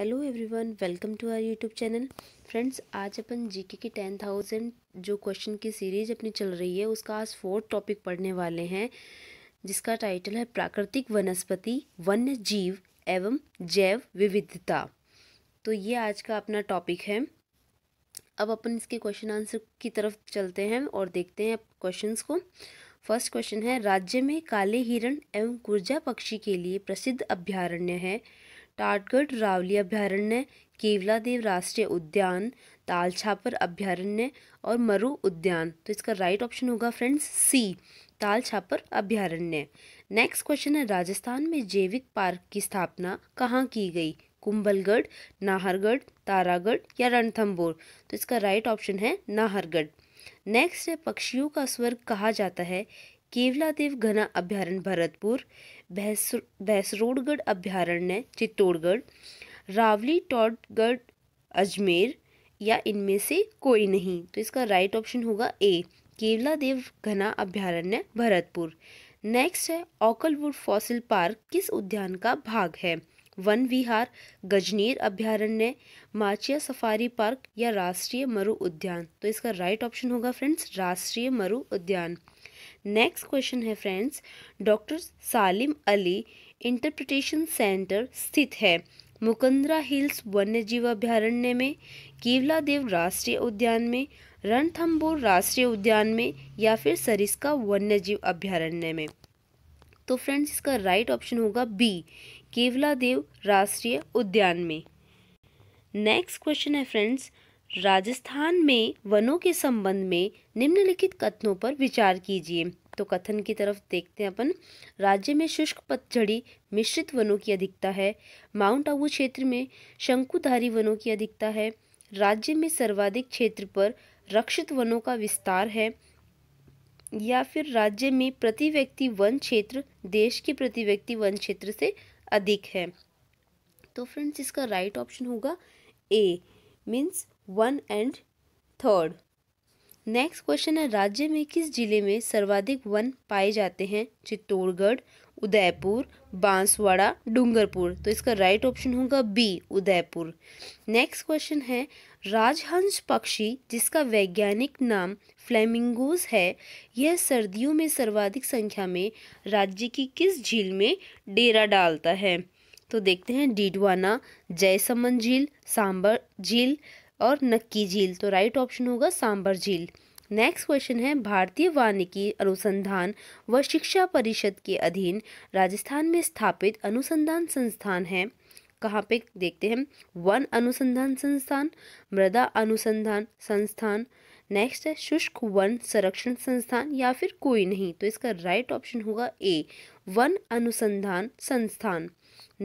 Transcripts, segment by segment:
hello everyone welcome to our YouTube channel friends आज अपन GK की टेन थाउजेंड जो क्वेश्चन की सीरीज अपनी चल रही है उसका आज फोर्थ टॉपिक पढ़ने वाले हैं जिसका टाइटल है प्राकृतिक वनस्पति वन्य जीव एवं जैव विविधता तो ये आज का अपना टॉपिक है अब अपन इसके क्वेश्चन आंसर की तरफ चलते हैं और देखते हैं क्वेश्चन को फर्स्ट क्वेश्चन है राज्य में काले हिरण एवं कुर्जा पक्षी के लिए प्रसिद्ध अभ्यारण्य है टाटगढ़ रावली अभ्यारण्य केवलादेव राष्ट्रीय उद्यान ताल छापर अभ्यारण्य और मरु उद्यान तो इसका राइट ऑप्शन होगा फ्रेंड्स सी ताल छापर अभ्यारण्य नेक्स्ट क्वेश्चन है राजस्थान में जैविक पार्क की स्थापना कहाँ की गई कुंभलगढ़ नाहरगढ़ तारागढ़ या रणथम्बोर तो इसका राइट ऑप्शन है नाहरगढ़ नेक्स्ट है पक्षियों का स्वर्ग कहा जाता है केवलादेव घना अभ्यारण्य भरतपुर भैस भैंसरोडगढ़ अभ्यारण्य चित्तौड़गढ़ रावली टॉटगढ़ अजमेर या इनमें से कोई नहीं तो इसका राइट ऑप्शन होगा ए केवला देव घना अभ्यारण्य भरतपुर नेक्स्ट है ओकलवुड फॉसिल पार्क किस उद्यान का भाग है वन विहार गजनेर अभ्यारण्य माचिया सफारी पार्क या राष्ट्रीय मरु उद्यान तो इसका राइट ऑप्शन होगा फ्रेंड्स राष्ट्रीय मरु उद्यान नेक्स्ट क्वेश्चन है friends doctor Salim Ali interpretation centre स्थित है मुकंदरा हिल्स वन्य जीव अभ्यारण्य में केवला देव राष्ट्रीय उद्यान में रणथम्बोर राष्ट्रीय उद्यान में या फिर सरिस्का वन्य जीव अभ्यारण्य में तो फ्रेंड्स इसका राइट ऑप्शन होगा बी केवला देव राष्ट्रीय उद्यान में नेक्स्ट क्वेश्चन है फ्रेंड्स राजस्थान में वनों के संबंध में निम्नलिखित कथनों पर विचार कीजिए तो कथन की तरफ देखते हैं अपन राज्य में शुष्क पतझड़ी मिश्रित वनों की अधिकता है माउंट आबू क्षेत्र में शंकुधारी वनों की अधिकता है राज्य में सर्वाधिक क्षेत्र पर रक्षित वनों का विस्तार है या फिर राज्य में प्रति व्यक्ति वन क्षेत्र देश के प्रति व्यक्ति वन क्षेत्र से अधिक है तो फ्रेंड्स इसका राइट ऑप्शन होगा A means one and third next question है राज्य में किस जिले में सर्वाधिक वन पाए जाते हैं चित्तौड़गढ़ उदयपुर बांसवाड़ा डूंगरपुर तो इसका राइट ऑप्शन होगा बी उदयपुर नेक्स्ट क्वेश्चन है राजहंस पक्षी जिसका वैज्ञानिक नाम फ्लेमिंगोज है यह सर्दियों में सर्वाधिक संख्या में राज्य की किस झील में डेरा डालता है तो देखते हैं डीडवाना जयसमन झील सांबर झील और नक्की झील तो राइट ऑप्शन होगा सांबर झील नेक्स्ट क्वेश्चन है भारतीय वानिकी अनुसंधान व शिक्षा परिषद के अधीन राजस्थान में स्थापित अनुसंधान संस्थान है कहाँ पे देखते हैं वन अनुसंधान संस्थान मृदा अनुसंधान संस्थान नेक्स्ट है शुष्क वन संरक्षण संस्थान या फिर कोई नहीं तो इसका राइट ऑप्शन होगा ए वन अनुसंधान संस्थान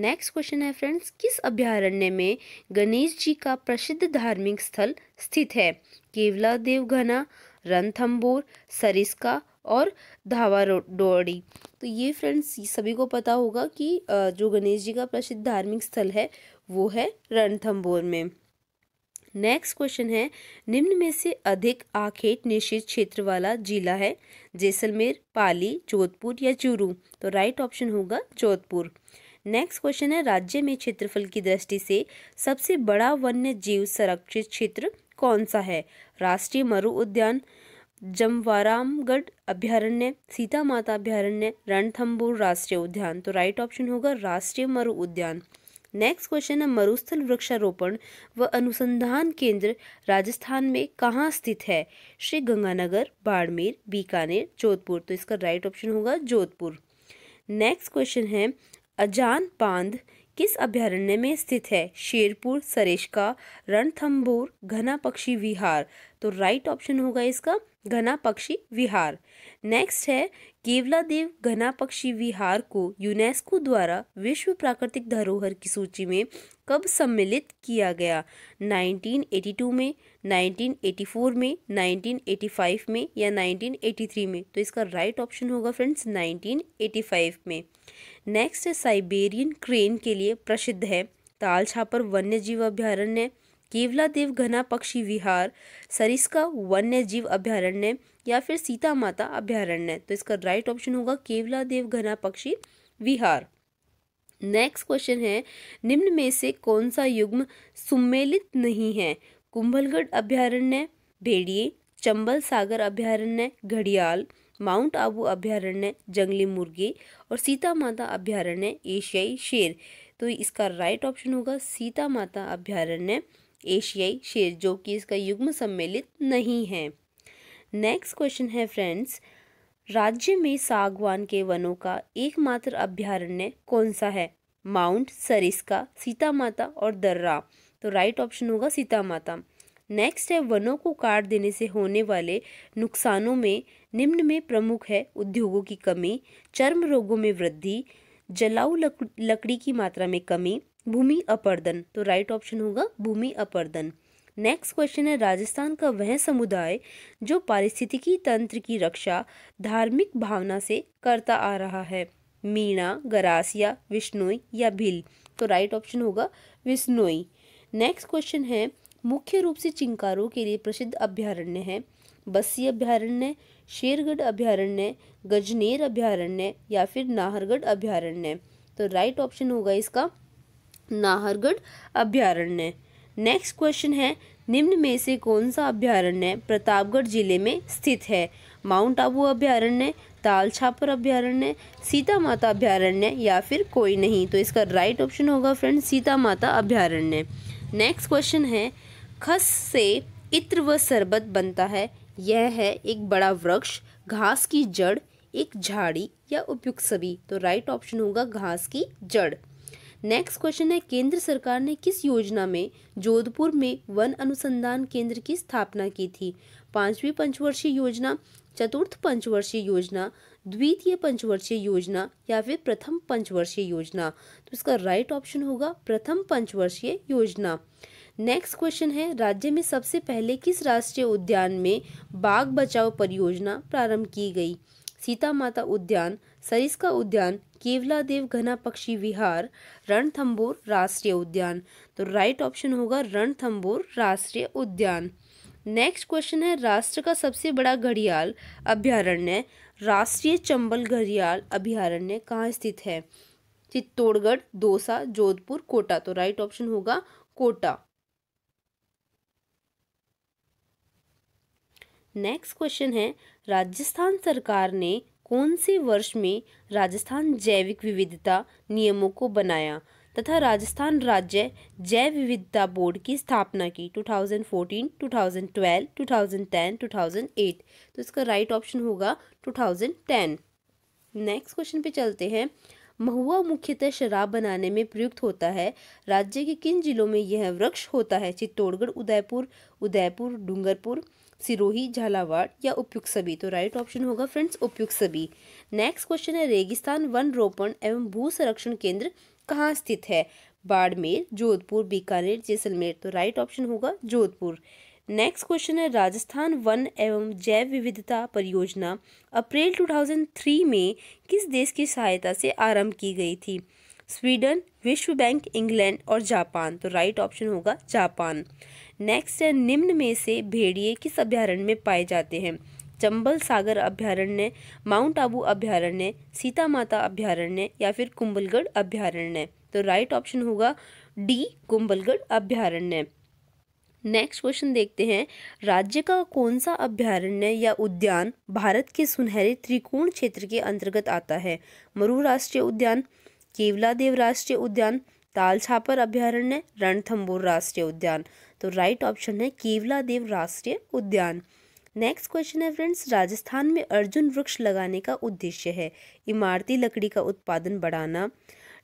नेक्स्ट क्वेश्चन है फ्रेंड्स किस अभ्यारण्य में गणेश जी का प्रसिद्ध धार्मिक स्थल स्थित है केवला देवघना रणथम्बोर सरिस्का और धावाडोड़ी तो ये फ्रेंड्स सभी को पता होगा कि जो गणेश जी का प्रसिद्ध धार्मिक स्थल है वो है रणथम्बोर में नेक्स्ट क्वेश्चन है निम्न में से अधिक आखेट निश्चित क्षेत्र वाला जिला है जैसलमेर पाली जोधपुर या चूरू तो राइट ऑप्शन होगा जोधपुर नेक्स्ट क्वेश्चन है राज्य में क्षेत्रफल की दृष्टि से सबसे बड़ा वन्य जीव संरक्षित क्षेत्र कौन सा है राष्ट्रीय मरु उद्यान जमवारामगढ़ अभ्यारण्य सीता माता अभ्यारण्य रणथम्बूर राष्ट्रीय उद्यान तो राइट ऑप्शन होगा राष्ट्रीय मरु उद्यान नेक्स्ट क्वेश्चन है मरुस्थल वृक्षारोपण व अनुसंधान केंद्र राजस्थान में कहाँ स्थित है श्री गंगानगर बाड़मेर बीकानेर जोधपुर तो इसका राइट ऑप्शन होगा जोधपुर नेक्स्ट क्वेश्चन है अजान बांध किस अभ्यारण्य में स्थित है शेरपुर सरेशका रणथम्बोर घना पक्षी विहार तो राइट ऑप्शन होगा इसका घना पक्षी विहार नेक्स्ट है केवला देव घना पक्षी विहार को यूनेस्को द्वारा विश्व प्राकृतिक धरोहर की सूची में कब सम्मिलित किया गया 1982 में 1984 में 1985 में या 1983 में तो इसका राइट ऑप्शन होगा फ्रेंड्स 1985 में नेक्स्ट साइबेरियन क्रेन के लिए प्रसिद्ध है ताल छापर वन्य जीव अभ्यारण्य केवला देव घना पक्षी विहार सरिस्का वन्य जीव अभ्यारण्य या फिर सीता माता अभ्यारण्य तो इसका राइट ऑप्शन होगा केवला देव घना पक्षी विहार नेक्स्ट क्वेश्चन है निम्न में से कौन सा युग्म सुमेलित नहीं है कुंभलगढ़ अभ्यारण्य भेड़िए चंबल सागर अभ्यारण्य घड़ियाल माउंट आबू अभ्यारण्य जंगली मुर्गी और सीता माता अभ्यारण्य एशियाई शेर तो इसका राइट ऑप्शन होगा सीता माता अभ्यारण्य एशियाई शेर जो कि इसका युग्म सम्मिलित नहीं है नेक्स्ट क्वेश्चन है फ्रेंड्स राज्य में सागवान के वनों का एकमात्र अभ्यारण्य कौन सा है माउंट सरिस्का सीता माता और दर्रा तो राइट ऑप्शन होगा सीता माता नेक्स्ट है वनों को काट देने से होने वाले नुकसानों में निम्न में प्रमुख है उद्योगों की कमी चर्म रोगों में वृद्धि जलाऊ लक, लकड़ी की मात्रा में कमी भूमि अपर्दन तो राइट ऑप्शन होगा भूमि अपर्दन नेक्स्ट क्वेश्चन है राजस्थान का वह समुदाय जो पारिस्थितिकी तंत्र की रक्षा धार्मिक भावना से करता आ रहा है मीणा गरासिया विष्णोई या भील तो राइट ऑप्शन होगा विष्णोई नेक्स्ट क्वेश्चन है मुख्य रूप से चिंकारों के लिए प्रसिद्ध अभ्यारण्य है बस्सी अभ्यारण्य शेरगढ़ अभ्यारण्य गजनेर अभ्यारण्य या फिर नाहरगढ़ अभ्यारण्य तो राइट ऑप्शन होगा इसका नाहरगढ़ अभ्यारण्य नेक्स्ट क्वेश्चन है निम्न में से कौन सा अभ्यारण्य प्रतापगढ़ जिले में स्थित है माउंट आबू अभ्यारण्य ताल छापर अभ्यारण्य सीता माता अभ्यारण्य या फिर कोई नहीं तो इसका राइट ऑप्शन होगा फ्रेंड सीता माता अभ्यारण्य नेक्स्ट क्वेश्चन है खस से इत्र व शरबत बनता है यह है एक बड़ा वृक्ष घास की जड़ एक झाड़ी या उपयुक्त सभी तो राइट ऑप्शन होगा घास की जड़ नेक्स्ट क्वेश्चन है केंद्र सरकार ने किस योजना में जोधपुर में वन अनुसंधान केंद्र की स्थापना की थी पांचवी पंचवर्षीय योजना चतुर्थ पंचवर्षीय योजना द्वितीय पंचवर्षीय योजना या फिर प्रथम पंचवर्षीय योजना तो इसका राइट ऑप्शन होगा प्रथम पंचवर्षीय योजना नेक्स्ट क्वेश्चन है राज्य में सबसे पहले किस राष्ट्रीय उद्यान में बाघ बचाओ परियोजना प्रारंभ की गई सीता माता उद्यान सरिस्का उद्यान केवला देव घना पक्षी विहार रणथम्बोर राष्ट्रीय उद्यान तो राइट ऑप्शन होगा रणथम्बोर राष्ट्रीय उद्यान नेक्स्ट क्वेश्चन है राष्ट्र का सबसे बड़ा घड़ियाल अभ्यारण्य राष्ट्रीय चंबल घड़ियाल अभ्यारण्य कहाँ स्थित है चित्तौड़गढ़ दोसा जोधपुर कोटा तो राइट ऑप्शन होगा कोटा नेक्स्ट क्वेश्चन है राजस्थान सरकार ने कौन से वर्ष में राजस्थान जैविक विविधता नियमों को बनाया तथा राजस्थान राज्य जैव विविधता बोर्ड की स्थापना की 2014, 2012, 2010, 2008 तो इसका राइट ऑप्शन होगा 2010 नेक्स्ट क्वेश्चन पे चलते हैं महुआ मुख्यतः शराब बनाने में प्रयुक्त होता है राज्य के किन जिलों में यह वृक्ष होता है चित्तौड़गढ़ उदयपुर उदयपुर डूंगरपुर सिरोही झालावाड़ या उपयुक्त सभी तो राइट ऑप्शन होगा फ्रेंड्स उपयुक्त सभी नेक्स्ट क्वेश्चन है रेगिस्तान वन रोपण एवं भू संरक्षण केंद्र कहाँ स्थित है बाड़मेर जोधपुर बीकानेर जैसलमेर तो राइट ऑप्शन होगा जोधपुर नेक्स्ट क्वेश्चन है राजस्थान वन एवं जैव विविधता परियोजना अप्रैल 2003 में किस देश की सहायता से आरंभ की गई थी स्वीडन विश्व बैंक इंग्लैंड और जापान तो राइट ऑप्शन होगा जापान नेक्स्ट है निम्न में से भेड़िए किस अभ्यारण्य में पाए जाते हैं चंबल सागर अभ्यारण्य माउंट आबू अभ्यारण्य सीता माता अभ्यारण्य या फिर कुंभलगढ़ अभ्यारण्य तो राइट ऑप्शन होगा डी कुंभलगढ़ अभ्यारण्य नेक्स्ट क्वेश्चन देखते हैं राज्य का कौन सा अभ्यारण्य या उद्यान भारत के सुनहरे त्रिकोण क्षेत्र के अंतर्गत आता है मरु राष्ट्रीय उद्यान केवलादेव राष्ट्रीय उद्यान ताल छापर अभ्यारण्य रणथम्बोर राष्ट्रीय उद्यान तो राइट ऑप्शन है केवलादेव राष्ट्रीय उद्यान नेक्स्ट क्वेश्चन है फ्रेंड्स राजस्थान में अर्जुन वृक्ष लगाने का उद्देश्य है इमारती लकड़ी का उत्पादन बढ़ाना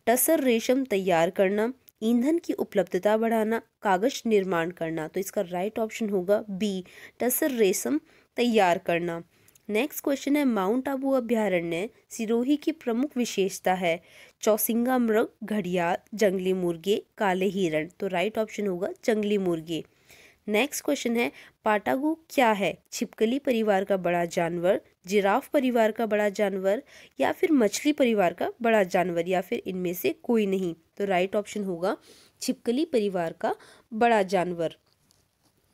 टसर रेशम तैयार करना ईंधन की उपलब्धता बढ़ाना कागज निर्माण करना तो इसका राइट ऑप्शन होगा बी टसर रेशम तैयार करना नेक्स्ट क्वेश्चन है माउंट आबू अभ्यारण्य सिरोही की प्रमुख विशेषता है चौसिंगा मृग घड़ियाल जंगली मुर्गे काले हिरण तो राइट ऑप्शन होगा जंगली मुर्गे नेक्स्ट क्वेश्चन है पाटागु क्या है छिपकली परिवार का बड़ा जानवर जिराफ परिवार का बड़ा जानवर या फिर मछली परिवार का बड़ा जानवर या फिर इनमें से कोई नहीं तो राइट ऑप्शन होगा छिपकली परिवार का बड़ा जानवर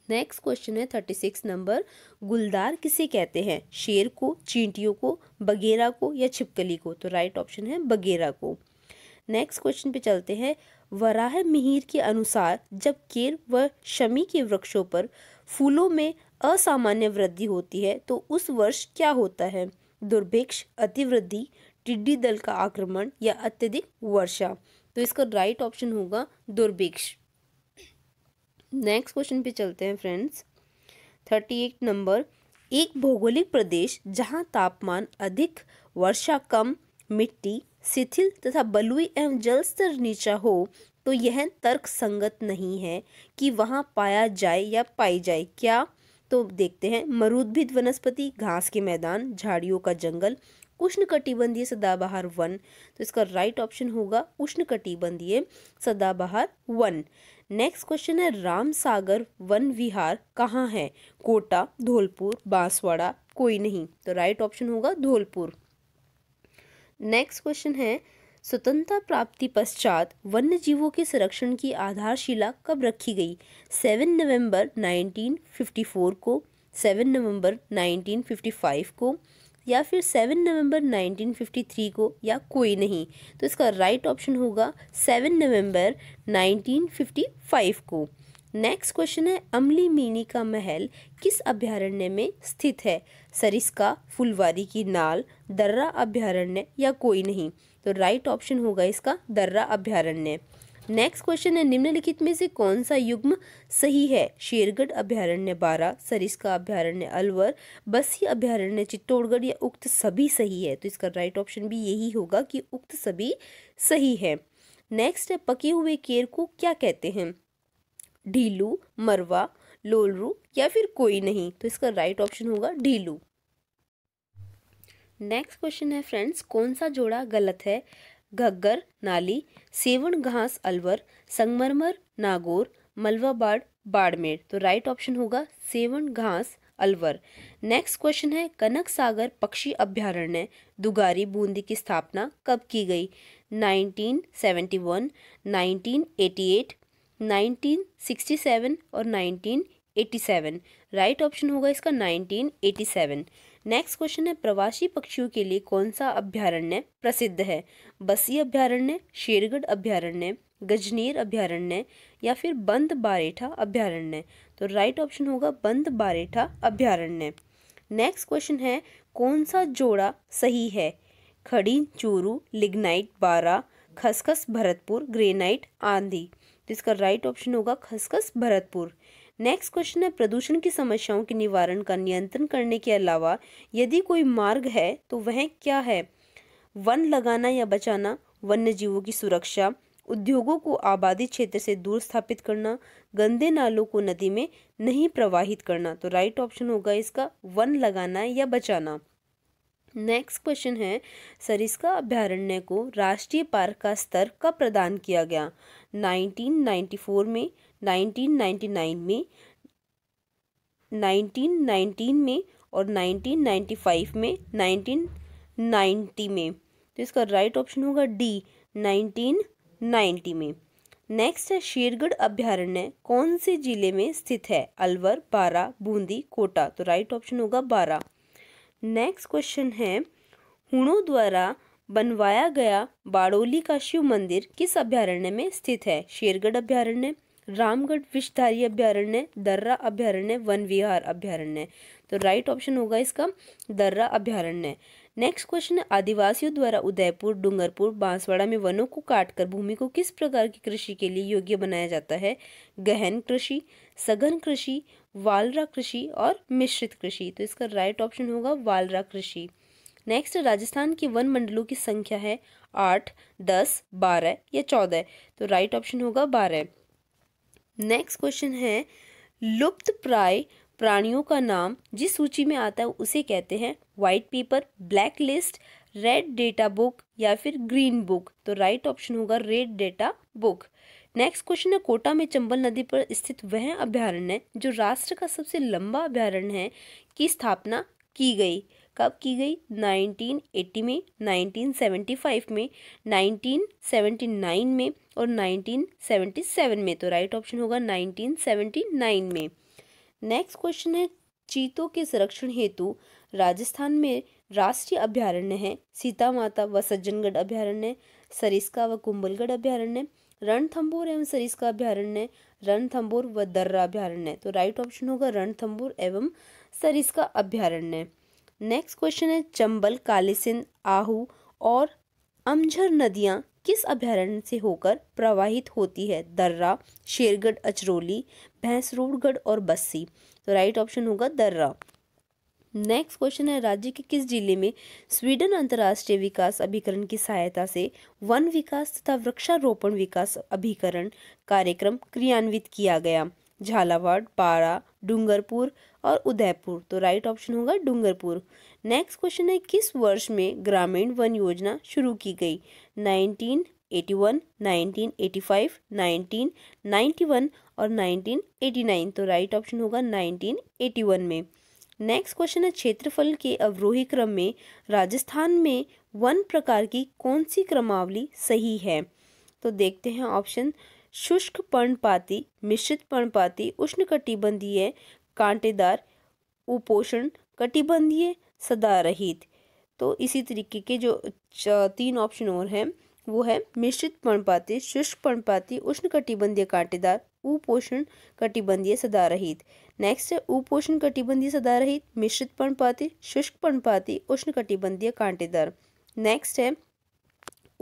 नेक्स्ट क्वेश्चन है थर्टी सिक्स नंबर गुलदार किसे कहते हैं शेर को चींटियों को बगेरा को या छिपकली को तो राइट ऑप्शन है बगेरा को नेक्स्ट क्वेश्चन पे चलते हैं वराह मिहिर के अनुसार जब केर व शमी के वृक्षों पर फूलों में असामान्य वृद्धि होती है तो उस वर्ष क्या होता है दुर्भिक्ष अतिवृद्धि टिड्डी दल का आक्रमण या अत्यधिक वर्षा तो इसका राइट ऑप्शन होगा दुर्भिक्ष नेक्स्ट क्वेश्चन पे चलते हैं फ्रेंड्स थर्टी एट नंबर एक भौगोलिक प्रदेश जहाँ तापमान अधिक वर्षा कम मिट्टी शिथिल तथा बलुई एवं जल स्तर नीचा हो तो यह तर्क संगत नहीं है कि वहाँ पाया जाए या पाई जाए क्या तो देखते हैं मरुद्भिद वनस्पति घास के मैदान झाड़ियों का जंगल उष्णकटिबंधीय सदाबहार वन तो इसका राइट ऑप्शन होगा उष्णकटिबंधीय सदाबहार वन नेक्स्ट क्वेश्चन है राम सागर वन विहार कहाँ है कोटा धौलपुर बांसवाड़ा कोई नहीं तो राइट ऑप्शन होगा धौलपुर नेक्स्ट क्वेश्चन है स्वतंत्रता प्राप्ति पश्चात वन्य जीवों के संरक्षण की आधारशिला कब रखी गई सेवन नवंबर 1954 को सेवन नवंबर 1955 को या फिर सेवन नवंबर 1953 को या कोई नहीं तो इसका राइट ऑप्शन होगा सेवन नवंबर 1955 को नेक्स्ट क्वेश्चन है अमली मीनी का महल किस अभ्यारण्य में स्थित है सरिस्का फुलवारी की नाल दर्रा अभ्यारण्य या कोई नहीं तो राइट ऑप्शन होगा इसका दर्रा अभ्यारण्य नेक्स्ट क्वेश्चन है निम्नलिखित में से कौन सा युग्म सही है शेरगढ़ अभ्यारण्य बारह सरिस्का अभ्यारण्य अलवर बसी अभ्यारण्य चित्तौड़गढ़ या उक्त सभी सही है तो इसका राइट ऑप्शन भी यही होगा कि उक्त सभी सही है नेक्स्ट है पके हुए केर को क्या कहते हैं ढीलू मरवा लोलरू या फिर कोई नहीं तो इसका राइट ऑप्शन होगा ढीलू नेक्स्ट क्वेश्चन है फ्रेंड्स कौन सा जोड़ा गलत है घग्गर नाली सेवन घास अलवर संगमरमर नागौर मलवा बाड़ बाड़मेर तो राइट ऑप्शन होगा सेवन घास अलवर नेक्स्ट क्वेश्चन है कनक सागर पक्षी अभ्यारण्य दुगारी बूंदी की स्थापना कब की गई 1971, 1988, 1967 और 1987 राइट right ऑप्शन होगा इसका 1987 नेक्स्ट क्वेश्चन है प्रवासी पक्षियों के लिए कौन सा अभ्यारण्य प्रसिद्ध है बसी अभ्यारण्य शेरगढ़ अभ्यारण्य गजनेर अभ्यारण्य या फिर बंद बारेठा अभ्यारण्य तो राइट ऑप्शन होगा बंद बारेठा अभ्यारण्य नेक्स्ट क्वेश्चन है कौन सा जोड़ा सही है खड़ी चूरू लिग्नाइट बारा खसखस भरतपुर ग्रेनाइट आंधी तो इसका राइट ऑप्शन होगा खसखस भरतपुर नेक्स्ट क्वेश्चन है प्रदूषण की समस्याओं के निवारण का नियंत्रण करने के अलावा यदि कोई मार्ग है तो वह क्या है वन लगाना या बचाना वन्य जीवों की सुरक्षा उद्योगों को आबादी क्षेत्र से दूर स्थापित करना गंदे नालों को नदी में नहीं प्रवाहित करना तो राइट ऑप्शन होगा इसका वन लगाना या बचाना नेक्स्ट क्वेश्चन है सरिस्का अभ्यारण्य को राष्ट्रीय पार्क का स्तर कब प्रदान किया गया 1994 में 1999 में 1919 में और 1995 में 1990 में तो इसका राइट ऑप्शन होगा डी 1990 में नेक्स्ट है शेरगढ़ अभ्यारण्य कौन से जिले में स्थित है अलवर बारा बूंदी कोटा तो राइट ऑप्शन होगा बारा नेक्स्ट क्वेश्चन है हुनो द्वारा बनवाया गया बाड़ोली का शिव मंदिर किस अभ्यारण्य में स्थित है शेरगढ़ अभ्यारण्य रामगढ़ विषधारी अभ्यारण्य दर्रा अभ्यारण्य वन विहार अभ्यारण्य तो राइट ऑप्शन होगा इसका दर्रा अभ्यारण्य नेक्स्ट क्वेश्चन है आदिवासियों द्वारा उदयपुर डूंगरपुर बांसवाड़ा में वनों को काटकर भूमि को किस प्रकार की कृषि के लिए योग्य बनाया जाता है गहन कृषि सघन कृषि वालरा कृषि और मिश्रित कृषि तो इसका राइट ऑप्शन होगा वालरा कृषि नेक्स्ट राजस्थान के वन मंडलों की संख्या है आठ दस बारह या चौदह तो राइट ऑप्शन होगा बारह नेक्स्ट क्वेश्चन है लुप्त प्राय प्राणियों का नाम जिस सूची में आता है उसे कहते हैं white paper black list red data book या फिर ग्रीन बुक तो राइट ऑप्शन होगा red data book next question है कोटा में चंबल नदी पर स्थित वह अभ्यारण्य जो राष्ट्र का सबसे लंबा अभ्यारण्य है की स्थापना की गई कब की गई 1980 में 1975 में 1979 में और 1977 में तो राइट ऑप्शन होगा 1979 में नेक्स्ट क्वेश्चन है चीतों के संरक्षण हेतु राजस्थान में राष्ट्रीय अभ्यारण्य है सीता माता व सज्जनगढ़ अभ्यारण्य सरिस्का व कुंभलगढ़ अभ्यारण्य रणथंबोर एवं सरिस्का अभ्यारण्य रणथंबोर व दर्रा अभ्यारण्य तो राइट ऑप्शन होगा रणथंबोर एवं सरिस्का अभ्यारण्य नेक्स्ट क्वेश्चन है चंबल कालीसिंध आहू और अमझर नदियाँ किस अभ्यारण्य से होकर प्रवाहित होती है दर्रा शेरगढ़ अचरोली भैंसरूरगढ़ और बस्सी तो राइट ऑप्शन होगा दर्रा नेक्स्ट क्वेश्चन है राज्य के किस जिले में स्वीडन अंतर्राष्ट्रीय विकास अभिकरण की सहायता से वन विकास तथा वृक्षारोपण विकास अभिकरण कार्यक्रम क्रियान्वित किया गया झालावाड़ पारा डूंगरपुर और उदयपुर तो राइट ऑप्शन होगा डूंगरपुर नेक्स्ट क्वेश्चन है किस वर्ष में ग्रामीण वन योजना शुरू की गई 1981, 1985, 1991 और 1989 तो राइट ऑप्शन होगा 1981 में नेक्स्ट क्वेश्चन है क्षेत्रफल के अवरोही क्रम में राजस्थान में वन प्रकार की कौन सी क्रमावली सही है तो देखते हैं ऑप्शन शुष्क पर्णपाती मिश्रित पर्णपाती उष्णकटिबंधीय कांटेदार उपोषण कटिबंधीय सदारहित तो इसी तरीके के जो तीन ऑप्शन और हैं वो है मिश्रित पर्णपाती शुष्क पर्णपाती उष्ण कटिबंधीय कांटेदार उपोषण कटिबंधीय सदारहित नेक्स्ट है उपोषण कटिबंधीय सदारहित मिश्रित पर्णपाती शुष्क पर्णपाती उष्ण कटिबंधीय कांटेदार नेक्स्ट है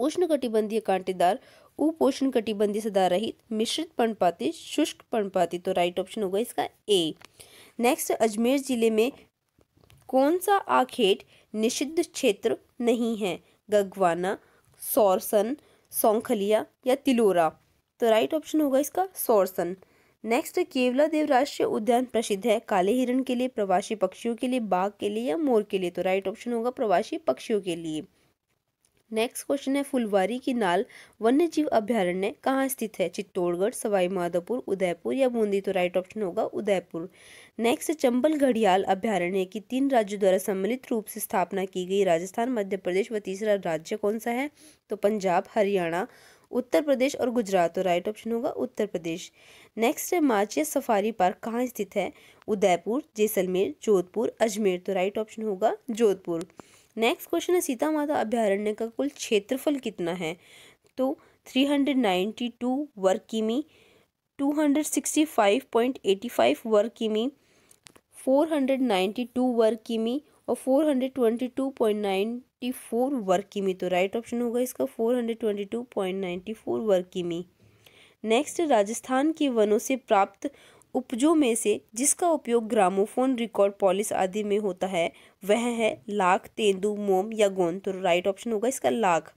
उष्ण कटिबंधीय कांटेदार उपोषण कटिबंधी सदारहित मिश्रित पर्णपाती शुष्क पर्णपाती तो राइट ऑप्शन होगा इसका ए नेक्स्ट अजमेर जिले में कौन सा आखेट निषिद्ध क्षेत्र नहीं है गगवाना सौरसन सौंखलिया या तिलोरा तो राइट ऑप्शन होगा इसका सौरसन नेक्स्ट केवला देव राष्ट्रीय उद्यान प्रसिद्ध है काले हिरण के लिए प्रवासी पक्षियों के लिए बाघ के लिए या मोर के लिए तो राइट ऑप्शन होगा प्रवासी पक्षियों के लिए नेक्स्ट क्वेश्चन है फुलवारी की नाल वन्य जीव अभ्यारण्य कहाँ स्थित है चित्तौड़गढ़ सवाई माधोपुर उदयपुर या बूंदी तो राइट ऑप्शन होगा उदयपुर नेक्स्ट चंबल घड़ियाल अभ्यारण्य की तीन राज्यों द्वारा सम्मिलित रूप से स्थापना की गई राजस्थान मध्य प्रदेश व तीसरा राज्य कौन सा है तो पंजाब हरियाणा उत्तर प्रदेश और गुजरात तो राइट ऑप्शन होगा उत्तर प्रदेश नेक्स्ट है माचिया सफारी पार्क कहाँ स्थित है उदयपुर जैसलमेर जोधपुर अजमेर तो राइट ऑप्शन होगा जोधपुर नेक्स्ट क्वेश्चन है सीता माता अभ्यारण्य का कुल क्षेत्रफल कितना है तो थ्री हंड्रेड नाइन्टी टू वर्क किमी two hundred sixty five point eighty five वर्क किमी फोर हंड्रेड नाइन्टी टू वर्क किमी और four hundred twenty two point ninety four वर्क किमी तो राइट ऑप्शन होगा इसका four hundred twenty two point ninety four वर्क किमी नेक्स्ट राजस्थान के वनों से प्राप्त उपजों में से जिसका उपयोग ग्रामोफोन रिकॉर्ड पॉलिस आदि में होता है वह है लाख तेंदु मोम या गोंद तो राइट ऑप्शन होगा इसका लाख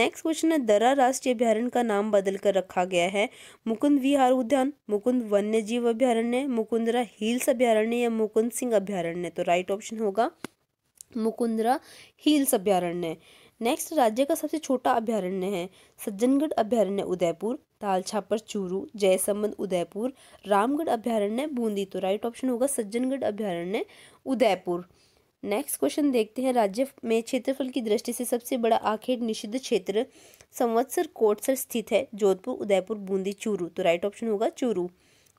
नेक्स्ट क्वेश्चन है दरा राष्ट्रीय अभ्यारण्य का नाम बदलकर रखा गया है मुकुंद विहार उद्यान मुकुंद वन्य जीव अभ्यारण्य मुकुंदरा हिल्स अभ्यारण्य या मुकुंद सिंह अभ्यारण्य तो राइट ऑप्शन होगा मुकुंदरा हिल्स अभ्यारण्य नेक्स्ट राज्य का सबसे छोटा अभ्यारण्य है सज्जनगढ़ अभ्यारण्य उदयपुर ताल छापर चूरू जयसमंद उदयपुर रामगढ़ अभ्यारण्य बूंदी तो राइट ऑप्शन होगा सज्जनगढ़ अभ्यारण्य उदयपुर नेक्स्ट क्वेश्चन देखते हैं राज्य में क्षेत्रफल की दृष्टि से सबसे बड़ा आखेड़ निषिद्ध क्षेत्र संवत्सर कोटसर स्थित है जोधपुर उदयपुर बूंदी चूरू तो राइट ऑप्शन होगा चूरू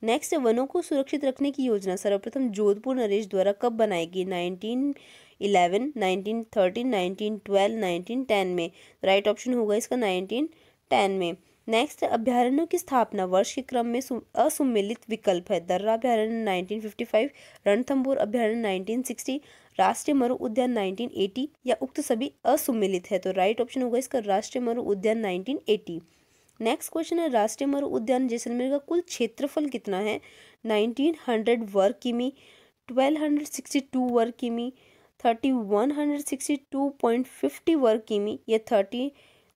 नेक्स्ट वनों को सुरक्षित रखने की योजना सर्वप्रथम जोधपुर नरेश द्वारा कब बनाएगी nineteen eleven nineteen thirteen nineteen twelve nineteen ten में राइट ऑप्शन होगा इसका नाइनटीन टेन में नेक्स्ट अभ्यारण्यों की स्थापना वर्ष के क्रम में असुम्मिलित विकल्प है दर्रा अभ्यारण्य 1955, रणथंबोर अभ्यारण्य 1960, राष्ट्रीय मरु उद्यान 1980 या उक्त सभी असुम्मिलित है तो राइट ऑप्शन होगा इसका राष्ट्रीय मरु उद्यान 1980 नेक्स्ट क्वेश्चन है राष्ट्रीय मरु उद्यान जैसलमेर का कुल क्षेत्रफल कितना है 1900 वर्ग किमी 1262 वर्ग किमी thirty one hundred sixty two point fifty वर्ग किमी या thirty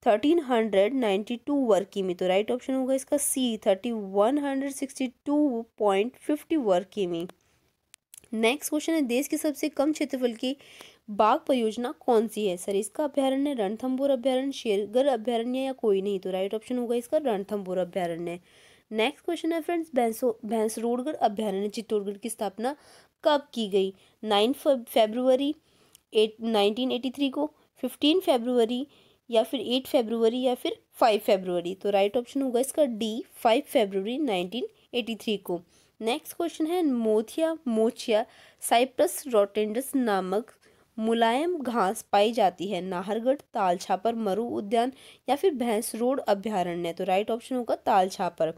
thirteen hundred ninety two वर्ग किमी तो राइट ऑप्शन होगा इसका C thirty one hundred sixty two point fifty वर्ग किमी नेक्स्ट क्वेश्चन है देश के सबसे कम क्षेत्रफल की बाघ परियोजना कौन सी है सर इसका अभ्यारण्य रणथम्बोर अभ्यारण्य शेरगढ़ अभ्यारण्य या कोई नहीं तो राइट ऑप्शन होगा इसका रणथम्बोर अभ्यारण्य नेक्स्ट क्वेश्चन है फ्रेंड्स भैंसो भैंस रोडगढ़ अभ्यारण्य चित्तौड़गढ़ की स्थापना कब की गई nine February eight nineteen eighty three को फिफ्टीन फेबरवरी या फिर एट फेबरवरी या फिर फाइव फेबरवरी तो राइट ऑप्शन होगा इसका D five February nineteen eighty three को नेक्स्ट क्वेश्चन है मोथिया मोचिया साइप्रस रोटेंडस नामक मुलायम घास पाई जाती है नाहरगढ़ ताल छापर मरु उद्यान या फिर भैंस रोड अभ्यारण्य तो राइट ऑप्शन होगा ताल छापर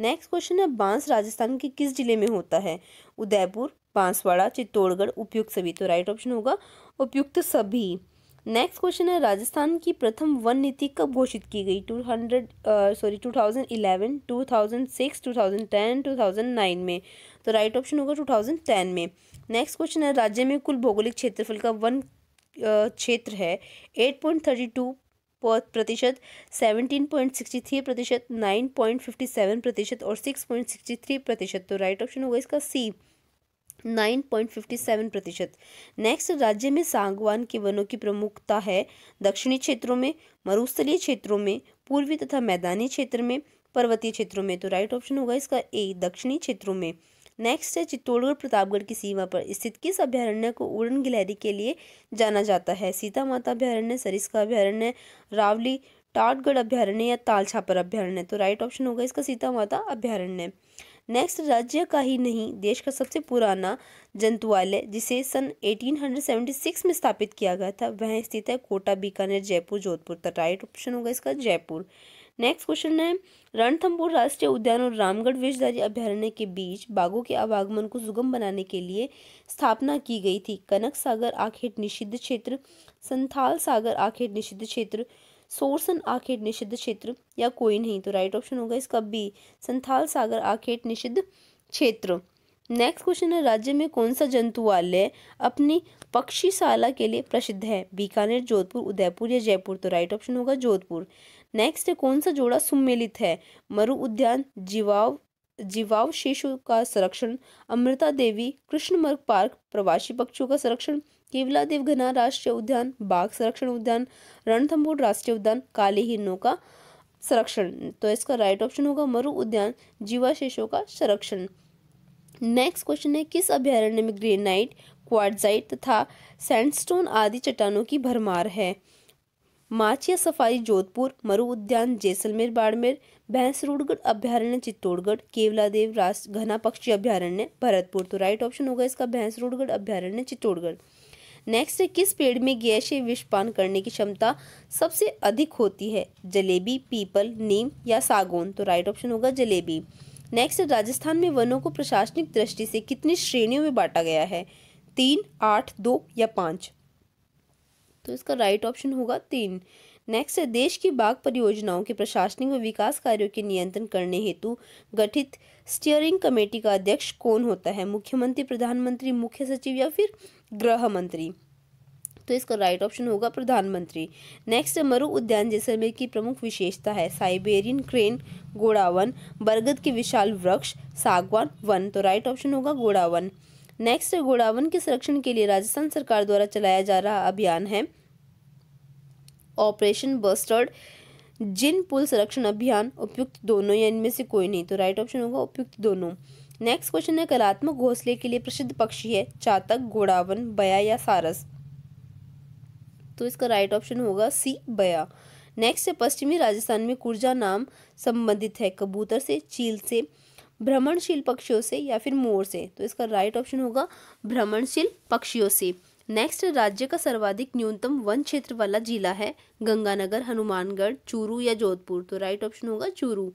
नेक्स्ट क्वेश्चन है बांस राजस्थान के किस जिले में होता है उदयपुर बांसवाड़ा चित्तौड़गढ़ उपयुक्त सभी तो राइट ऑप्शन होगा उपयुक्त सभी नेक्स्ट क्वेश्चन है राजस्थान की प्रथम वन नीति कब घोषित की गई two hundred sorry two thousand eleven two thousand six two thousand ten two thousand nine में तो राइट ऑप्शन होगा टू थाउजेंड टेन में नेक्स्ट क्वेश्चन है राज्य में कुल भौगोलिक क्षेत्रफल का वन क्षेत्र है एट पॉइंट थर्टी टू प्रतिशत सेवनटीन पॉइंट सिक्सटी थ्री प्रतिशत नाइन पॉइंट फिफ्टी सेवन प्रतिशत और सिक्स पॉइंट सिक्सटी थ्री प्रतिशत तो राइट ऑप्शन होगा इसका सी 9.57 प्रतिशत नेक्स्ट राज्य में सांगवान के वनों की प्रमुखता है दक्षिणी क्षेत्रों में मरुस्थलीय क्षेत्रों में पूर्वी तथा मैदानी क्षेत्र में पर्वतीय क्षेत्रों में तो राइट ऑप्शन होगा इसका ए दक्षिणी क्षेत्रों में नेक्स्ट है चित्तौड़गढ़ प्रतापगढ़ की सीमा पर स्थित किस अभ्यारण्य को उड़न गिलहरी के लिए जाना जाता है सीता माता अभ्यारण्य सरिस्का अभ्यारण्य रावली टाटगढ़ अभ्यारण्य या तालछापर अभ्यारण्य तो राइट ऑप्शन होगा इसका सीता माता अभ्यारण्य नेक्स्ट राज्य का ही नहीं देश का सबसे पुराना जंतुआलय जिसे सन 1876 में स्थापित किया गया था वह स्थित है कोटा बीकानेर जयपुर जोधपुर तथा राइट ऑप्शन होगा इसका जयपुर नेक्स्ट क्वेश्चन है रणथम्बोर राष्ट्रीय उद्यान और रामगढ़ विषधारी अभ्यारण्य के बीच बाघों के आवागमन को सुगम बनाने के लिए स्थापना की गई थी कनक सागर आखेट निषिद्ध क्षेत्र संथाल सागर आखेट निषिद्ध क्षेत्र सोरसन आखेट निषिद्ध क्षेत्र या कोई नहीं तो राइट ऑप्शन होगा इसका बी संथाल सागर आखेट निषिद्ध क्षेत्र नेक्स्ट क्वेश्चन है राज्य में कौन सा जंतुआलय अपनी पक्षीशाला के लिए प्रसिद्ध है बीकानेर जोधपुर उदयपुर या जयपुर तो राइट ऑप्शन होगा जोधपुर नेक्स्ट है कौन सा जोड़ा सुमेलित है मरु उद्यान जीवाव जीवाव जीवावशेषों का संरक्षण अमृता देवी कृष्ण मर्ग पार्क प्रवासी पक्षियों का संरक्षण केवला घना राष्ट्रीय उद्यान बाघ संरक्षण उद्यान रणथम्बोर राष्ट्रीय उद्यान काले हिरणों का संरक्षण तो इसका राइट ऑप्शन होगा मरु उद्यान जीवाशेषों का संरक्षण नेक्स्ट क्वेश्चन है किस अभ्यारण्य में ग्रेनाइट क्वार्जाइट तथा सैंडस्टोन आदि चट्टानों की भरमार है माचिया सफारी जोधपुर मरु उद्यान जैसलमेर बाड़मेर भैंसरूडगढ़ अभ्यारण्य चित्तौड़गढ़ केवलादेव राष्ट्र घना पक्षी अभ्यारण्य भरतपुर तो राइट ऑप्शन होगा इसका भैंसरूडगढ़ अभ्यारण्य चित्तौड़गढ़ नेक्स्ट किस पेड़ में गैसीय विषपान करने की क्षमता सबसे अधिक होती है जलेबी पीपल नीम या सागौन तो राइट ऑप्शन होगा जलेबी नेक्स्ट राजस्थान में वनों को प्रशासनिक दृष्टि से कितनी श्रेणियों में बांटा गया है तीन आठ दो या पाँच तो इसका राइट ऑप्शन होगा तीन नेक्स्ट है देश की बाघ परियोजनाओं के प्रशासनिक व विकास कार्यों के नियंत्रण करने हेतु गठित स्टीयरिंग कमेटी का अध्यक्ष कौन होता है मुख्यमंत्री प्रधानमंत्री मुख्य सचिव या फिर गृह मंत्री तो इसका राइट ऑप्शन होगा प्रधानमंत्री नेक्स्ट मरु उद्यान जैसलमेर की प्रमुख विशेषता है साइबेरियन क्रेन गोड़ावन बरगद के विशाल वृक्ष सागवान वन तो राइट ऑप्शन होगा गोड़ावन नेक्स्ट गोड़ावन के संरक्षण के लिए राजस्थान सरकार द्वारा चलाया जा रहा अभियान है ऑपरेशन बस्टर्ड जिन पुल संरक्षण अभियान उपयुक्त दोनों या इनमें से कोई नहीं तो राइट ऑप्शन होगा उपयुक्त दोनों नेक्स्ट क्वेश्चन है कलात्मक घोंसले के लिए प्रसिद्ध पक्षी है चातक घोड़ावन बया या सारस तो इसका राइट ऑप्शन होगा सी बया नेक्स्ट है पश्चिमी राजस्थान में कुर्जा नाम संबंधित है कबूतर से चील से भ्रमणशील पक्षियों से या फिर मोर से तो इसका राइट ऑप्शन होगा भ्रमणशील पक्षियों से नेक्स्ट राज्य का सर्वाधिक न्यूनतम वन क्षेत्र वाला जिला है गंगानगर हनुमानगढ़ चूरू या जोधपुर तो राइट ऑप्शन होगा चूरू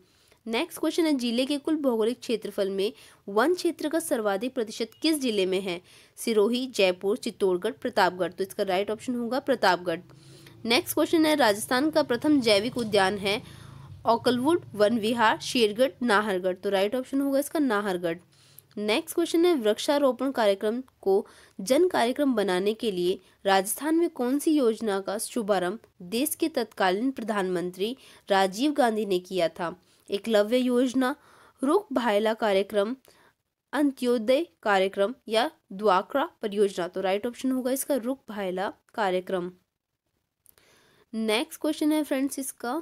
नेक्स्ट क्वेश्चन है जिले के कुल भौगोलिक क्षेत्रफल में वन क्षेत्र का सर्वाधिक प्रतिशत किस जिले में है सिरोही जयपुर चित्तौड़गढ़ प्रतापगढ़ तो इसका राइट ऑप्शन होगा प्रतापगढ़ नेक्स्ट क्वेश्चन है राजस्थान का प्रथम जैविक उद्यान है ओकलवुड वन विहार शेरगढ़ नाहरगढ़ तो राइट ऑप्शन होगा इसका नाहरगढ़ नेक्स्ट क्वेश्चन है वृक्षारोपण कार्यक्रम को जन कार्यक्रम बनाने के लिए राजस्थान में कौन सी योजना का शुभारंभ देश के तत्कालीन प्रधानमंत्री राजीव गांधी ने किया था एकलव्य योजना रुख भायला कार्यक्रम अंत्योदय कार्यक्रम या द्वाकरा परियोजना तो राइट ऑप्शन होगा इसका रुख भायला कार्यक्रम नेक्स्ट क्वेश्चन है फ्रेंड्स इसका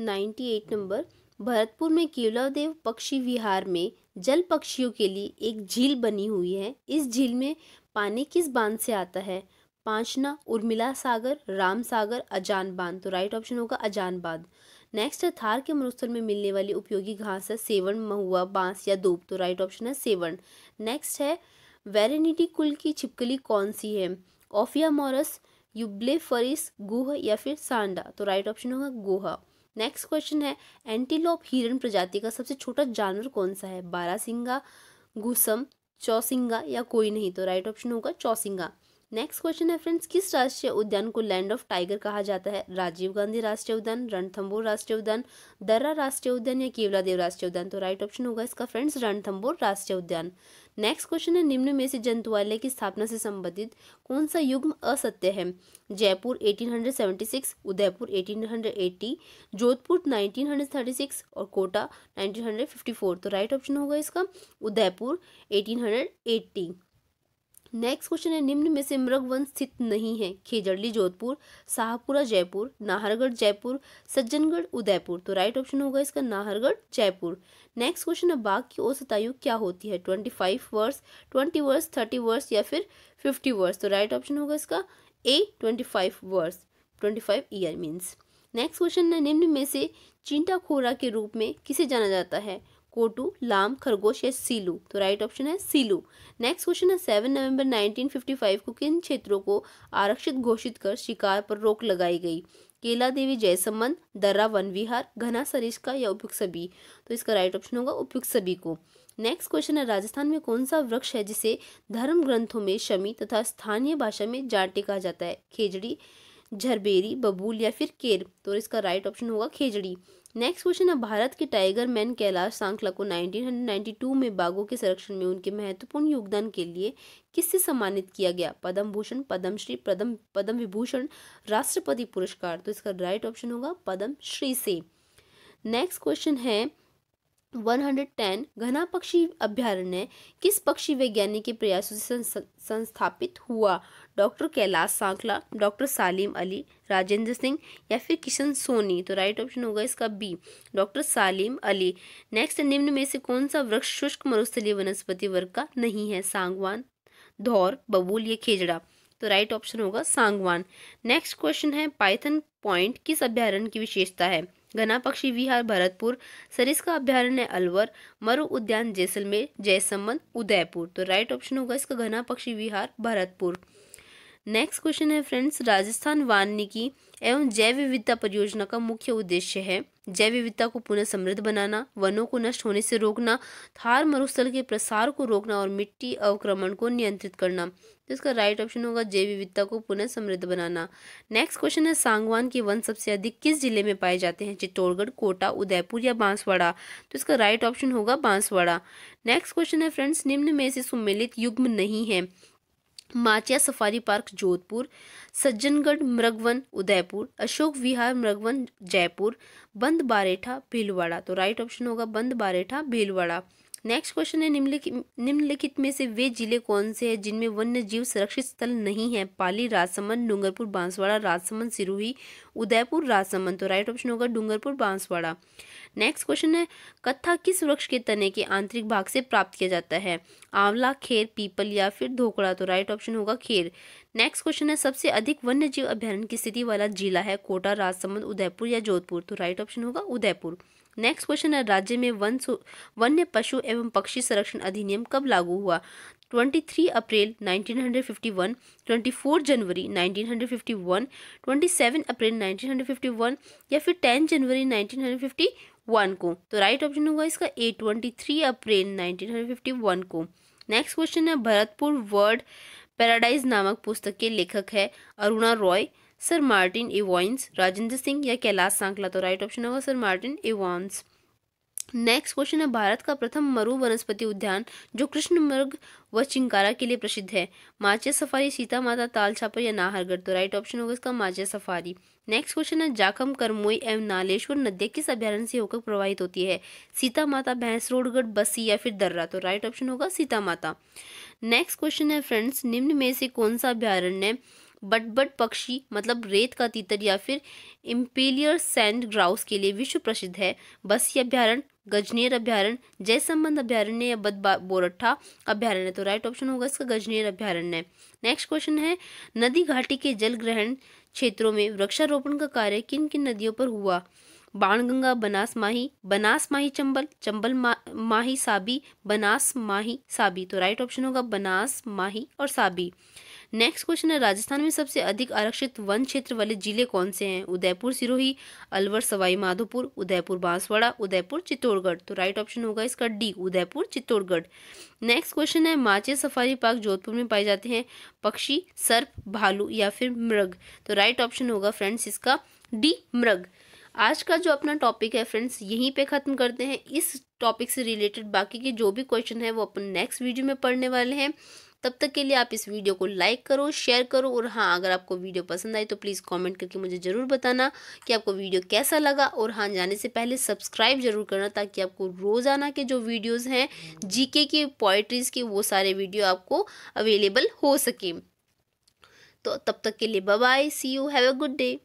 98 नंबर भरतपुर में केवलादेव पक्षी विहार में जल पक्षियों के लिए एक झील बनी हुई है इस झील में पानी किस बांध से आता है पांचना उर्मिला सागर राम सागर अजान बांध तो राइट ऑप्शन होगा अजान बांध नेक्स्ट है थार के मरुस्थल में मिलने वाली उपयोगी घास है सेवन महुआ बांस या दूब तो राइट ऑप्शन है सेवन नेक्स्ट है वेरेनिटी कुल की छिपकली कौन सी है ऑफिया मॉरस युब्ले फरिस गुह या फिर सांडा तो राइट ऑप्शन होगा गुहा नेक्स्ट क्वेश्चन है एंटीलोप हिरण प्रजाति का सबसे छोटा जानवर कौन सा है बारासिंगा घुसम चौसिंगा या कोई नहीं तो राइट ऑप्शन होगा चौसिंगा नेक्स्ट क्वेश्चन है फ्रेंड्स किस राष्ट्रीय उद्यान को लैंड ऑफ टाइगर कहा जाता है राजीव गांधी राष्ट्रीय उद्यान रणथंबोर राष्ट्रीय उद्यान दर्रा राष्ट्रीय उद्यान या केवला देव राष्ट्रीय उद्यान तो राइट ऑप्शन होगा इसका फ्रेंड्स रणथंबोर राष्ट्रीय उद्यान नेक्स्ट क्वेश्चन है निम्न में से जंतुवालय की स्थापना से संबंधित कौन सा युग्म असत्य है जयपुर 1876 उदयपुर 1880 जोधपुर 1936 और कोटा 1954 तो राइट ऑप्शन होगा इसका उदयपुर 1880 नेक्स्ट क्वेश्चन है निम्न में से मृग वन स्थित नहीं है खेजड़ली जोधपुर शाहपुरा जयपुर नाहरगढ़ जयपुर सज्जनगढ़ उदयपुर तो राइट ऑप्शन होगा इसका नाहरगढ़ जयपुर नेक्स्ट क्वेश्चन है बाघ की औसत आयु क्या होती है ट्वेंटी फाइव वर्ष ट्वेंटी वर्ष थर्टी वर्ष या फिर फिफ्टी वर्ष तो राइट ऑप्शन होगा इसका ए ट्वेंटी फाइव वर्ष twenty five year means next question है निम्न में से चिंटा खोरा के रूप में किसे जाना जाता है कोटू लाम खरगोश या सीलू तो राइट ऑप्शन है सीलू नेक्स्ट क्वेश्चन है सेवन नवंबर 1955 को किन क्षेत्रों को आरक्षित घोषित कर शिकार पर रोक लगाई गई केला देवी जयसमंद दर्रा वन विहार घना सरिस्का या उपयुक्त सभी तो इसका राइट ऑप्शन होगा उपयुक्त सभी को नेक्स्ट क्वेश्चन है राजस्थान में कौन सा वृक्ष है जिसे धर्म ग्रंथों में शमी तथा स्थानीय भाषा में जाटे कहा जाता है खेजड़ी झरबेरी बबूल या फिर केर तो इसका राइट ऑप्शन होगा खेजड़ी नेक्स्ट क्वेश्चन है भारत के टाइगर मैन कैलाश सांखला को 1992 में बाघों के संरक्षण में उनके महत्वपूर्ण योगदान के लिए किससे सम्मानित किया गया पद्म भूषण पद्मश्री पद्म पद्म विभूषण राष्ट्रपति पुरस्कार तो इसका राइट ऑप्शन होगा पद्मश्री से नेक्स्ट क्वेश्चन है 110 घना पक्षी अभ्यारण्य किस पक्षी वैज्ञानिक के प्रयासों से संस्थापित हुआ डॉक्टर कैलाश सांकला डॉक्टर सालिम अली राजेंद्र सिंह या फिर किशन सोनी तो राइट ऑप्शन होगा इसका B doctor Salim Ali next निम्न में से कौन सा वृक्ष शुष्क मरुस्थलीय वनस्पति वर्ग का नहीं है सांगवान धौर बबूल या खेजड़ा तो राइट ऑप्शन होगा सांगवान नेक्स्ट क्वेश्चन है पाइथन पॉइंट किस अभ्यारण्य की विशेषता है घना पक्षी विहार भरतपुर सरिस्का अभ्यारण्य अलवर मरु उद्यान जैसलमेर जयसमंद उदयपुर तो राइट ऑप्शन होगा इसका घना पक्षी विहार भरतपुर नेक्स्ट क्वेश्चन है फ्रेंड्स राजस्थान वानिकी एवं जैव विविधता परियोजना का मुख्य उद्देश्य है जैव विविधता को पुनः समृद्ध बनाना वनों को नष्ट होने से रोकना थार मरुस्थल के प्रसार को रोकना और मिट्टी अवक्रमण को नियंत्रित करना तो इसका राइट ऑप्शन होगा जैव विविधता को पुनः समृद्ध बनाना नेक्स्ट क्वेश्चन है सांगवान के वन सबसे अधिक किस जिले में पाए जाते हैं चित्तौड़गढ़ कोटा उदयपुर या बांसवाड़ा तो इसका राइट ऑप्शन होगा बांसवाड़ा नेक्स्ट क्वेश्चन है फ्रेंड्स निम्न में से सुमेलित युग्म नहीं है माचिया सफारी पार्क जोधपुर सज्जनगढ़ मृगवन उदयपुर अशोक विहार मृगवन जयपुर बंद बारेठा भीलवाड़ा तो राइट ऑप्शन होगा बंद बारेठा भीलवाड़ा नेक्स्ट क्वेश्चन है निम्नलिखित निम्नलिखित में से वे जिले कौन से हैं जिनमें वन्य जीव सुरक्षित स्थल नहीं है पाली राजसमंद डूंगरपुर बांसवाड़ा राजसमंद सिरोही उदयपुर राजसमंद तो राइट ऑप्शन होगा डूंगरपुर बांसवाड़ा नेक्स्ट क्वेश्चन है कथा किस वृक्ष के तने के आंतरिक भाग से प्राप्त किया जाता है आंवला खेर पीपल या फिर धोकड़ा तो राइट ऑप्शन होगा खेर नेक्स्ट क्वेश्चन है सबसे अधिक वन्य जीव अभ्यारण्य की स्थिति वाला जिला है कोटा राजसमंद उदयपुर या जोधपुर तो राइट ऑप्शन होगा उदयपुर नेक्स्ट क्वेश्चन है राज्य में वन वन्य पशु एवं पक्षी संरक्षण अधिनियम कब लागू हुआ 23 अप्रैल 1951, 24 जनवरी 1951, 27 अप्रैल 1951 या फिर 10 जनवरी 1951 को तो राइट ऑप्शन होगा इसका ए 23 अप्रैल 1951 को नेक्स्ट क्वेश्चन है भरतपुर वर्ड पैराडाइज नामक पुस्तक के लेखक है Aruna Roy sir Martin Evans Rajendra Singh या कैलाश सांकला तो राइट ऑप्शन होगा sir Martin Evans next question है भारत का प्रथम मरु वनस्पति उद्यान जो कृष्णमृग व चिंकारा के लिए प्रसिद्ध है माचे सफारी सीता माता ताल छापर या नाहरगढ़ तो राइट ऑप्शन होगा इसका माचे सफारी नेक्स्ट क्वेश्चन है जाखम करमोई एवं नालेश्वर नदियाँ किस अभ्यारण्य से होकर प्रवाहित होती है सीता माता भैंस रोडगढ़ बसी या फिर दर्रा तो राइट ऑप्शन होगा सीता माता नेक्स्ट क्वेश्चन है फ्रेंड्स निम्न में से कौन सा अभ्यारण्य बटबट पक्षी मतलब रेत का तीतर या फिर इम्पेलियर सैंड ग्राउस के लिए विश्व प्रसिद्ध है बसी अभ्यारण गजनेर जय संबंध अभ्यारण्य या बद बोरठा अभ्यारण्य तो राइट ऑप्शन होगा इसका गजनेर अभ्यारण्य नेक्स्ट क्वेश्चन है नदी घाटी के जल ग्रहण क्षेत्रों में वृक्षारोपण का कार्य किन किन नदियों पर हुआ बाणगंगा बनास माही बनास माही चंबल चंबल मा, माही साबी बनास माही साबी तो राइट ऑप्शन होगा बनास माही और साबी नेक्स्ट क्वेश्चन है राजस्थान में सबसे अधिक आरक्षित वन क्षेत्र वाले जिले कौन से हैं उदयपुर सिरोही अलवर सवाई माधोपुर उदयपुर बांसवाड़ा उदयपुर चित्तौड़गढ़ तो राइट ऑप्शन होगा इसका D Udaipur Chittorgarh next question है माचे सफारी पार्क जोधपुर में पाए जाते हैं पक्षी सर्प भालू या फिर मृग तो राइट ऑप्शन होगा फ्रेंड्स इसका डी मृग आज का जो अपना टॉपिक है फ्रेंड्स यहीं पे ख़त्म करते हैं इस टॉपिक से रिलेटेड बाकी के जो भी क्वेश्चन है वो अपन नेक्स्ट वीडियो में पढ़ने वाले हैं तब तक के लिए आप इस वीडियो को लाइक करो शेयर करो और हाँ अगर आपको वीडियो पसंद आई तो प्लीज़ कॉमेंट करके मुझे ज़रूर बताना कि आपको वीडियो कैसा लगा और हाँ जाने से पहले सब्सक्राइब ज़रूर करना ताकि आपको रोज़ाना के जो वीडियोज़ हैं जीके के पोइट्रीज़ के वो सारे वीडियो आपको अवेलेबल हो सकें तो तब तक के लिए bye see you have a good day